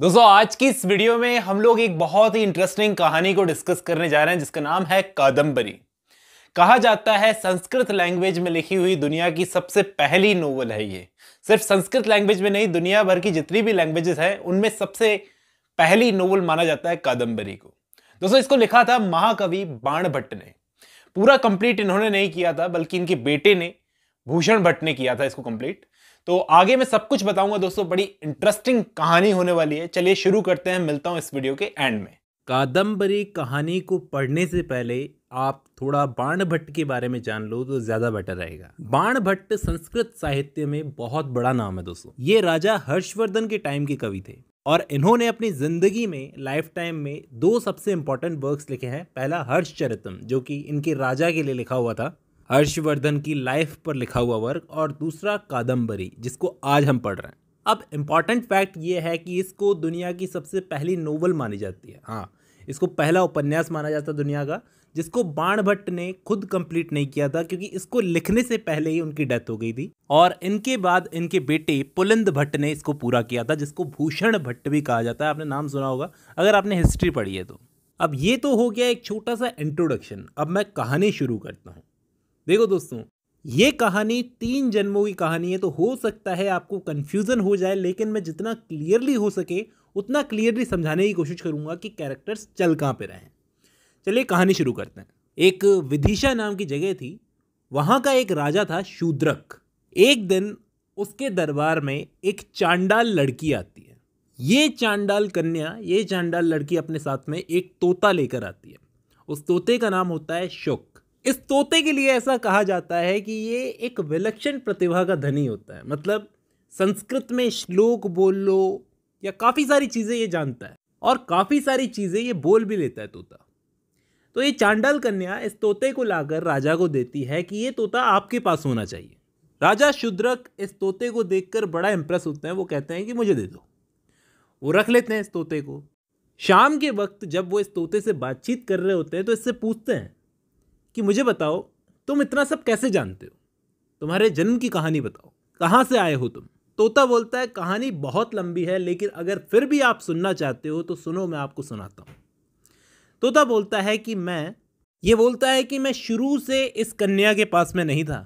दोस्तों आज की इस वीडियो में हम लोग एक बहुत ही इंटरेस्टिंग कहानी को डिस्कस करने जा रहे हैं जिसका नाम है कादम्बरी कहा जाता है संस्कृत लैंग्वेज में लिखी हुई दुनिया की सबसे पहली नोवेल है ये सिर्फ संस्कृत लैंग्वेज में नहीं दुनिया भर की जितनी भी लैंग्वेजेस हैं उनमें सबसे पहली नोवेल माना जाता है कादम्बरी को दोस्तों इसको लिखा था महाकवि बाण भट्ट ने पूरा कंप्लीट इन्होंने नहीं किया था बल्कि इनके बेटे ने भूषण भट्ट ने किया था इसको कंप्लीट तो आगे मैं सब कुछ बताऊंगा दोस्तों बड़ी इंटरेस्टिंग कहानी होने वाली है चलिए शुरू करते हैं मिलता हूं इस वीडियो के एंड में कादम्बरी कहानी को पढ़ने से पहले आप थोड़ा बाण भट्ट के बारे में जान लो तो ज़्यादा बेटर रहेगा बाण भट्ट संस्कृत साहित्य में बहुत बड़ा नाम है दोस्तों ये राजा हर्षवर्धन के टाइम के कवि थे और इन्होंने अपनी ज़िंदगी में लाइफ टाइम में दो सबसे इंपॉर्टेंट वर्क्स लिखे हैं पहला हर्षचरितम जो कि इनके राजा के लिए लिखा हुआ था हर्षवर्धन की लाइफ पर लिखा हुआ वर्क और दूसरा कादम्बरी जिसको आज हम पढ़ रहे हैं अब इम्पॉर्टेंट फैक्ट ये है कि इसको दुनिया की सबसे पहली नोवल मानी जाती है हाँ इसको पहला उपन्यास माना जाता है दुनिया का जिसको बाण भट्ट ने खुद कंप्लीट नहीं किया था क्योंकि इसको लिखने से पहले ही उनकी डेथ हो गई थी और इनके बाद इनके बेटे पुलिंद भट्ट ने इसको पूरा किया था जिसको भूषण भट्ट भी कहा जाता है आपने नाम सुना होगा अगर आपने हिस्ट्री पढ़ी है तो अब ये तो हो गया एक छोटा सा इंट्रोडक्शन अब मैं कहानी शुरू करता हूँ देखो दोस्तों ये कहानी तीन जन्मों की कहानी है तो हो सकता है आपको कन्फ्यूज़न हो जाए लेकिन मैं जितना क्लियरली हो सके उतना क्लियरली समझाने की कोशिश करूँगा कि कैरेक्टर्स चल कहाँ पे रहे हैं चलिए कहानी शुरू करते हैं एक विदिशा नाम की जगह थी वहाँ का एक राजा था शूद्रक एक दिन उसके दरबार में एक चांडाल लड़की आती है ये चांडाल कन्या ये चांडाल लड़की अपने साथ में एक तोता लेकर आती है उस तोते का नाम होता है शुक इस तोते के लिए ऐसा कहा जाता है कि ये एक विलक्षण प्रतिभा का धनी होता है मतलब संस्कृत में श्लोक बोल लो या काफ़ी सारी चीज़ें ये जानता है और काफ़ी सारी चीज़ें ये बोल भी लेता है तोता तो ये चांडाल कन्या इस तोते को लाकर राजा को देती है कि ये तोता आपके पास होना चाहिए राजा शुद्रक इस तोते को देखकर बड़ा इम्प्रेस होते हैं वो कहते हैं कि मुझे दे दो वो रख लेते हैं इस तोते को शाम के वक्त जब वो इस तोते से बातचीत कर रहे होते हैं तो इससे पूछते हैं कि मुझे बताओ तुम इतना सब कैसे जानते हो तुम्हारे जन्म की कहानी बताओ कहाँ से आए हो तुम तोता बोलता है कहानी बहुत लंबी है लेकिन अगर फिर भी आप सुनना चाहते हो तो सुनो मैं आपको सुनाता हूँ तोता बोलता है कि मैं ये बोलता है कि मैं शुरू से इस कन्या के पास में नहीं था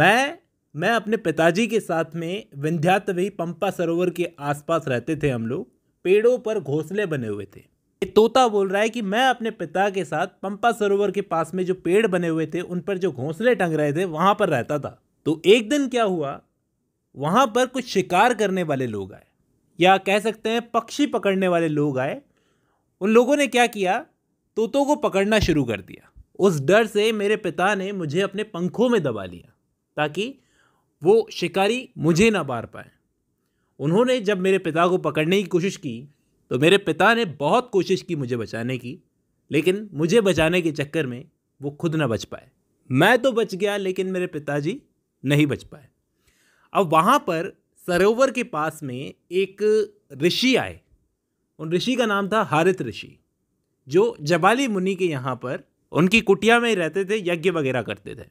मैं मैं अपने पिताजी के साथ में विंध्यातवी पंपा सरोवर के आसपास रहते थे हम लोग पेड़ों पर घोंसले बने हुए थे तोता बोल रहा है कि मैं अपने पिता के साथ पंपा सरोवर के पास में जो पेड़ बने हुए थे उन पर जो घोंसले टंग रहे थे वहाँ पर रहता था तो एक दिन क्या हुआ वहाँ पर कुछ शिकार करने वाले लोग आए या कह सकते हैं पक्षी पकड़ने वाले लोग आए उन लोगों ने क्या किया तोतों को पकड़ना शुरू कर दिया उस डर से मेरे पिता ने मुझे अपने पंखों में दबा लिया ताकि वो शिकारी मुझे ना मार पाए उन्होंने जब मेरे पिता को पकड़ने की कोशिश की तो मेरे पिता ने बहुत कोशिश की मुझे बचाने की लेकिन मुझे बचाने के चक्कर में वो खुद ना बच पाए मैं तो बच गया लेकिन मेरे पिताजी नहीं बच पाए अब वहाँ पर सरोवर के पास में एक ऋषि आए उन ऋषि का नाम था हारित ऋषि जो जबाली मुनि के यहाँ पर उनकी कुटिया में रहते थे यज्ञ वगैरह करते थे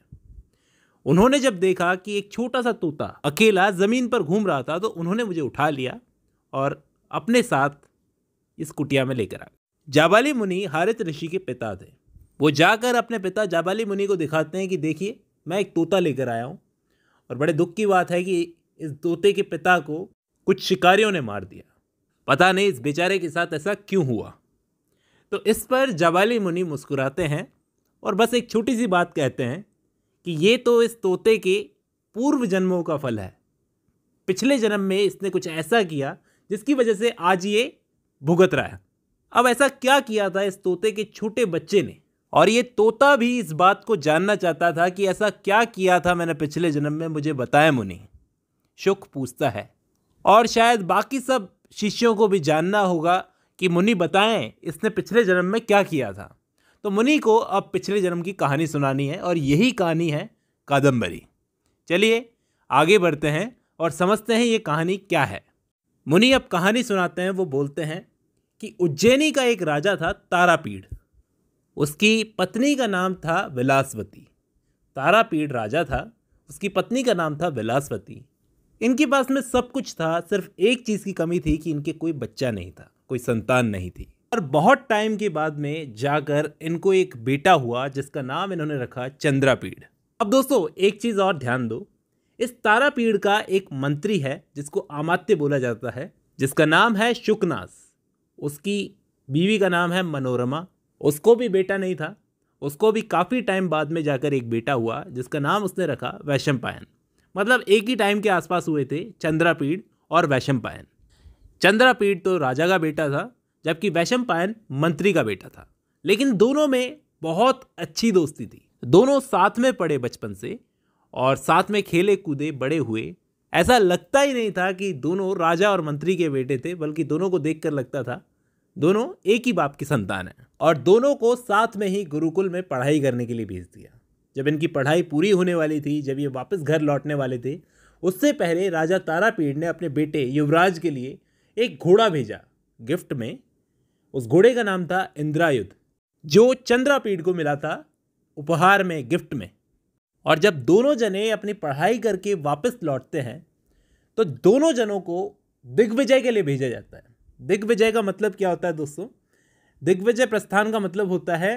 उन्होंने जब देखा कि एक छोटा सा तोता अकेला ज़मीन पर घूम रहा था तो उन्होंने मुझे उठा लिया और अपने साथ इस कुटिया में लेकर आ गए जाबाली मुनि हारित ऋषि के पिता थे वो जाकर अपने पिता जाबाली मुनि को दिखाते हैं कि देखिए मैं एक तोता लेकर आया हूँ और बड़े दुख की बात है कि इस तोते के पिता को कुछ शिकारियों ने मार दिया पता नहीं इस बेचारे के साथ ऐसा क्यों हुआ तो इस पर जाबाली मुनि मुस्कुराते हैं और बस एक छोटी सी बात कहते हैं कि ये तो इस तोते के पूर्व जन्मों का फल है पिछले जन्म में इसने कुछ ऐसा किया जिसकी वजह से आज ये भुगत रहा है अब ऐसा क्या किया था इस तोते के छोटे बच्चे ने और ये तोता भी इस बात को जानना चाहता था कि ऐसा क्या किया था मैंने पिछले जन्म में मुझे बताया मुनि शुक पूछता है और शायद बाकी सब शिष्यों को भी जानना होगा कि मुनि बताएं इसने पिछले जन्म में क्या किया था तो मुनि को अब पिछले जन्म की कहानी सुनानी है और यही कहानी है कादम्बरी चलिए आगे बढ़ते हैं और समझते हैं ये कहानी क्या है मुनि अब कहानी सुनाते हैं वो बोलते हैं कि उज्जैनी का एक राजा था तारापीढ़ उसकी पत्नी का नाम था विलासवती तारापीढ़ राजा था उसकी पत्नी का नाम था विलासवती इनके पास में सब कुछ था सिर्फ एक चीज़ की कमी थी कि इनके कोई बच्चा नहीं था कोई संतान नहीं थी और बहुत टाइम के बाद में जाकर इनको एक बेटा हुआ जिसका नाम इन्होंने रखा चंद्रापीढ़ अब दोस्तों एक चीज़ और ध्यान दो इस तारापीढ़ का एक मंत्री है जिसको आमात्य बोला जाता है जिसका नाम है शुकनास उसकी बीवी का नाम है मनोरमा उसको भी बेटा नहीं था उसको भी काफ़ी टाइम बाद में जाकर एक बेटा हुआ जिसका नाम उसने रखा वैशंपायन मतलब एक ही टाइम के आसपास हुए थे चंद्रापीढ़ और वैशंपायन चंद्रापीढ़ तो राजा का बेटा था जबकि वैशंपायन मंत्री का बेटा था लेकिन दोनों में बहुत अच्छी दोस्ती थी दोनों साथ में पढ़े बचपन से और साथ में खेले कूदे बड़े हुए ऐसा लगता ही नहीं था कि दोनों राजा और मंत्री के बेटे थे बल्कि दोनों को देखकर लगता था दोनों एक ही बाप की संतान है और दोनों को साथ में ही गुरुकुल में पढ़ाई करने के लिए भेज दिया जब इनकी पढ़ाई पूरी होने वाली थी जब ये वापस घर लौटने वाले थे उससे पहले राजा तारापीढ़ ने अपने बेटे युवराज के लिए एक घोड़ा भेजा गिफ्ट में उस घोड़े का नाम था इंद्रायुद्ध जो चंद्रापीढ़ को मिला था उपहार में गिफ्ट में और जब दोनों जने अपनी पढ़ाई करके वापस लौटते हैं तो दोनों जनों को दिग्विजय के लिए भेजा जाता है दिग्विजय का मतलब क्या होता है दोस्तों दिग्विजय प्रस्थान का मतलब होता है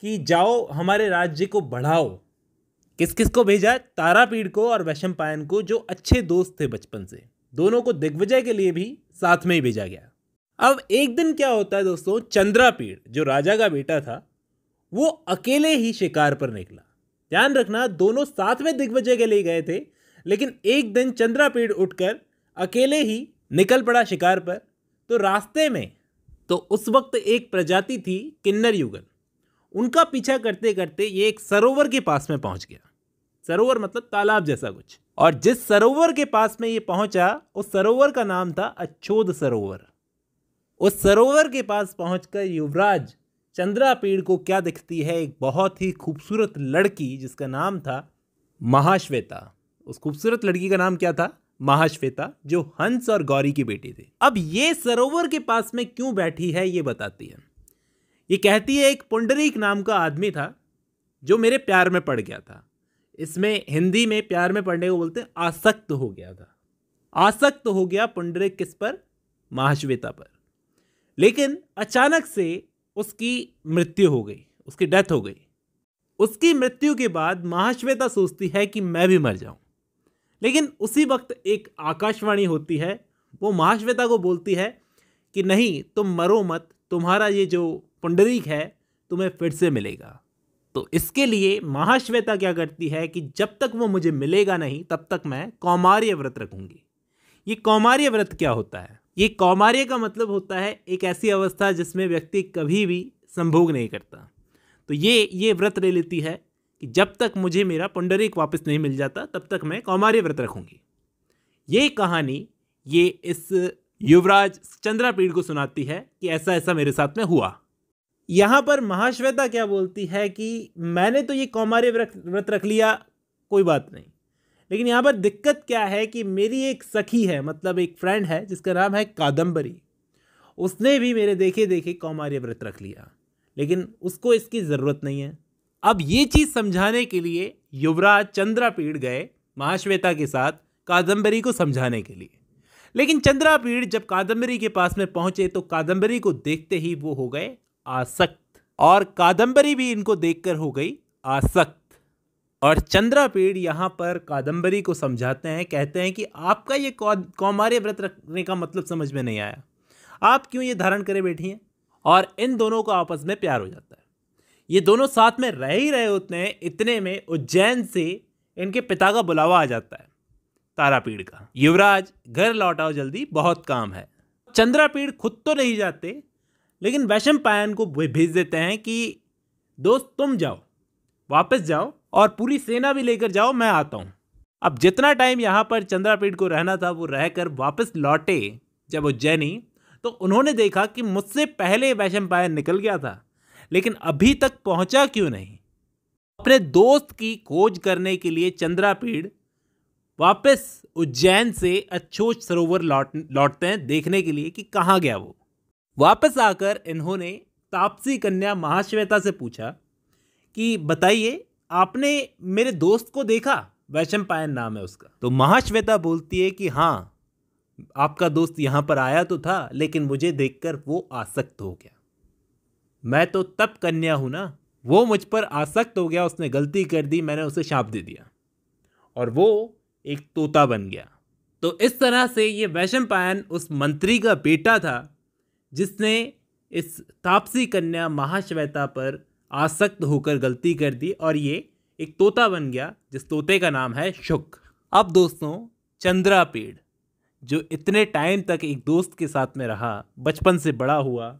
कि जाओ हमारे राज्य को बढ़ाओ किस किस को भेजा तारापीढ़ को और वैशम पायन को जो अच्छे दोस्त थे बचपन से दोनों को दिग्विजय के लिए भी साथ में ही भेजा गया अब एक दिन क्या होता है दोस्तों चंद्रापीढ़ जो राजा का बेटा था वो अकेले ही शिकार पर निकला ध्यान रखना दोनों साथ में दिग्विजय के लिए गए थे लेकिन एक दिन चंद्रापीड़ उठकर अकेले ही निकल पड़ा शिकार पर तो रास्ते में तो उस वक्त एक प्रजाति थी किन्नर युगल उनका पीछा करते करते ये एक सरोवर के पास में पहुंच गया सरोवर मतलब तालाब जैसा कुछ और जिस सरोवर के पास में ये पहुंचा उस सरोवर का नाम था अच्छोद सरोवर उस सरोवर के पास पहुंचकर युवराज चंद्रा पेड़ को क्या दिखती है एक बहुत ही खूबसूरत लड़की जिसका नाम था महाश्वेता उस खूबसूरत लड़की का नाम क्या था महाश्वेता जो हंस और गौरी की बेटी थी अब ये सरोवर के पास में क्यों बैठी है ये बताती है ये कहती है एक पुंडरीक नाम का आदमी था जो मेरे प्यार में पड़ गया था इसमें हिंदी में प्यार में पढ़ने को बोलते आसक्त हो गया था आसक्त हो गया पुंडरीक किस पर महाश्वेता पर लेकिन अचानक से उसकी मृत्यु हो गई उसकी डेथ हो गई उसकी मृत्यु के बाद महाश्वेता सोचती है कि मैं भी मर जाऊं लेकिन उसी वक्त एक आकाशवाणी होती है वो महाश्वेता को बोलती है कि नहीं तुम मरो मत तुम्हारा ये जो पुंडरीक है तुम्हें फिर से मिलेगा तो इसके लिए महाश्वेता क्या करती है कि जब तक वो मुझे मिलेगा नहीं तब तक मैं कौमार्य व्रत रखूंगी ये कौमार्य व्रत क्या होता है ये कौमार्य का मतलब होता है एक ऐसी अवस्था जिसमें व्यक्ति कभी भी संभोग नहीं करता तो ये ये व्रत ले लेती है कि जब तक मुझे मेरा पुंडरीक वापस नहीं मिल जाता तब तक मैं कौमार्य व्रत रखूँगी ये कहानी ये इस युवराज चंद्रापीढ़ को सुनाती है कि ऐसा ऐसा मेरे साथ में हुआ यहाँ पर महाश्वेता क्या बोलती है कि मैंने तो ये कौमार्य व्रत रख लिया कोई बात नहीं लेकिन यहाँ पर दिक्कत क्या है कि मेरी एक सखी है मतलब एक फ्रेंड है जिसका नाम है कादम्बरी उसने भी मेरे देखे देखे कौमार्य व्रत रख लिया लेकिन उसको इसकी ज़रूरत नहीं है अब ये चीज़ समझाने के लिए युवराज चंद्रापीड़ गए महाश्वेता के साथ कादम्बरी को समझाने के लिए लेकिन चंद्रापीड़ जब कादम्बरी के पास में पहुंचे तो कादम्बरी को देखते ही वो हो गए आसक्त और कादम्बरी भी इनको देखकर हो गई आसक्त और चंद्रापीड़ यहाँ पर कादम्बरी को समझाते हैं कहते हैं कि आपका ये कौमार्य व्रत रखने का मतलब समझ में नहीं आया आप क्यों ये धारण करे बैठी हैं और इन दोनों को आपस में प्यार हो जाता है ये दोनों साथ में रह ही रहे होते हैं इतने में उज्जैन से इनके पिता का बुलावा आ जाता है तारापीढ़ का युवराज घर लौटाओ जल्दी बहुत काम है चंद्रापीढ़ खुद तो नहीं जाते लेकिन वैशम पायन को भेज देते हैं कि दोस्त तुम जाओ वापस जाओ और पूरी सेना भी लेकर जाओ मैं आता हूँ अब जितना टाइम यहाँ पर चंद्रापीठ को रहना था वो रहकर वापस लौटे जब उज्जैनी तो उन्होंने देखा कि मुझसे पहले वैशम पायर निकल गया था लेकिन अभी तक पहुँचा क्यों नहीं अपने दोस्त की खोज करने के लिए चंद्रापीठ वापस उज्जैन से अच्छोच सरोवर लौट लौटते हैं देखने के लिए कि कहाँ गया वो वापस आकर इन्होंने तापसी कन्या महाश्वेता से पूछा कि बताइए आपने मेरे दोस्त को देखा वैशम पायन नाम है उसका तो महाश्वेता बोलती है कि हाँ आपका दोस्त यहाँ पर आया तो था लेकिन मुझे देखकर वो आसक्त हो गया मैं तो तप कन्या हूँ ना वो मुझ पर आसक्त हो गया उसने गलती कर दी मैंने उसे शाप दे दिया और वो एक तोता बन गया तो इस तरह से ये वैशम पायन उस मंत्री का बेटा था जिसने इस तापसी कन्या महाश्वेता पर आसक्त होकर गलती कर दी और ये एक तोता बन गया जिस तोते का नाम है शुक अब दोस्तों चंद्रा पेड़ जो इतने टाइम तक एक दोस्त के साथ में रहा बचपन से बड़ा हुआ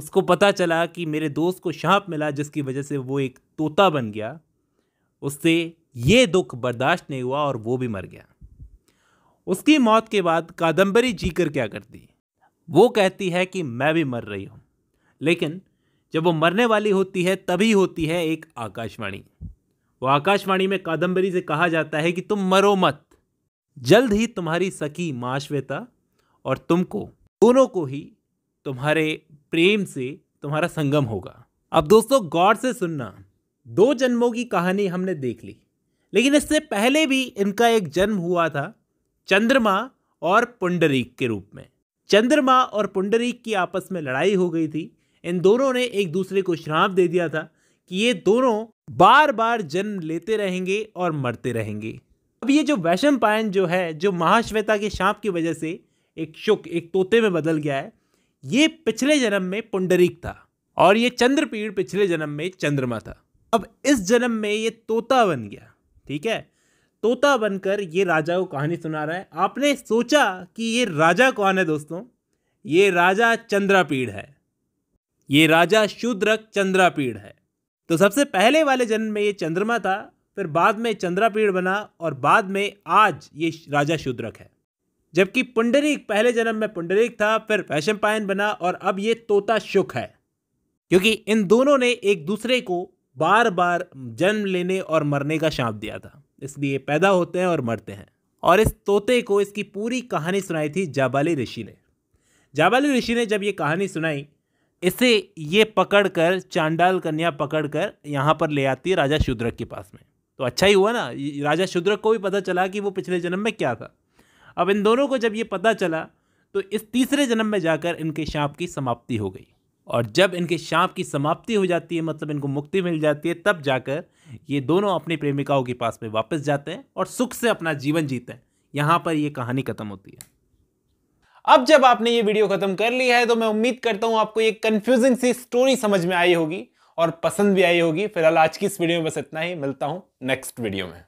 उसको पता चला कि मेरे दोस्त को शाप मिला जिसकी वजह से वो एक तोता बन गया उससे ये दुख बर्दाश्त नहीं हुआ और वो भी मर गया उसकी मौत के बाद कादम्बरी जीकर कर क्या करती वो कहती है कि मैं भी मर रही हूँ लेकिन जब वो मरने वाली होती है तभी होती है एक आकाशवाणी वो आकाशवाणी में कादम्बरी से कहा जाता है कि तुम मरो मत जल्द ही तुम्हारी सखी माँ श्वेता और तुमको दोनों को ही तुम्हारे प्रेम से तुम्हारा संगम होगा अब दोस्तों गौर से सुनना दो जन्मों की कहानी हमने देख ली लेकिन इससे पहले भी इनका एक जन्म हुआ था चंद्रमा और पुंडरीक के रूप में चंद्रमा और पुंडरीक की आपस में लड़ाई हो गई थी इन दोनों ने एक दूसरे को श्राप दे दिया था कि ये दोनों बार बार जन्म लेते रहेंगे और मरते रहेंगे अब ये जो वैशम पायन जो है जो महाश्वेता के शाप की वजह से एक शुक एक तोते में बदल गया है ये पिछले जन्म में पुंडरीक था और ये चंद्रपीड़ पिछले जन्म में चंद्रमा था अब इस जन्म में ये तोता बन गया ठीक है तोता बनकर ये राजा को कहानी सुना रहा है आपने सोचा कि ये राजा कौन है दोस्तों ये राजा चंद्रापीड़ है ये राजा शूद्रक चंद्रापीढ़ है तो सबसे पहले वाले जन्म में ये चंद्रमा था फिर बाद में चंद्रापीढ़ बना और बाद में आज ये राजा शूद्रक है जबकि पुंडरीक पहले जन्म में पुंडरीक था फिर पायन बना और अब ये तोता शुक है क्योंकि इन दोनों ने एक दूसरे को बार बार जन्म लेने और मरने का शाप दिया था इसलिए पैदा होते हैं और मरते हैं और इस तोते को इसकी पूरी कहानी सुनाई थी जाबाली ऋषि ने जाबाली ऋषि ने जब ये कहानी सुनाई इसे ये पकड़कर चांडाल कन्या पकड़कर यहाँ पर ले आती है राजा शुद्रक के पास में तो अच्छा ही हुआ ना राजा शुद्रक को भी पता चला कि वो पिछले जन्म में क्या था अब इन दोनों को जब ये पता चला तो इस तीसरे जन्म में जाकर इनके शाप की समाप्ति हो गई और जब इनके शाप की समाप्ति हो जाती है मतलब इनको मुक्ति मिल जाती है तब जाकर ये दोनों अपनी प्रेमिकाओं के पास में वापस जाते हैं और सुख से अपना जीवन जीते हैं यहाँ पर ये कहानी ख़त्म होती है अब जब आपने ये वीडियो खत्म कर लिया है तो मैं उम्मीद करता हूं आपको ये कंफ्यूजिंग सी स्टोरी समझ में आई होगी और पसंद भी आई होगी फिलहाल आज की इस वीडियो में बस इतना ही मिलता हूं नेक्स्ट वीडियो में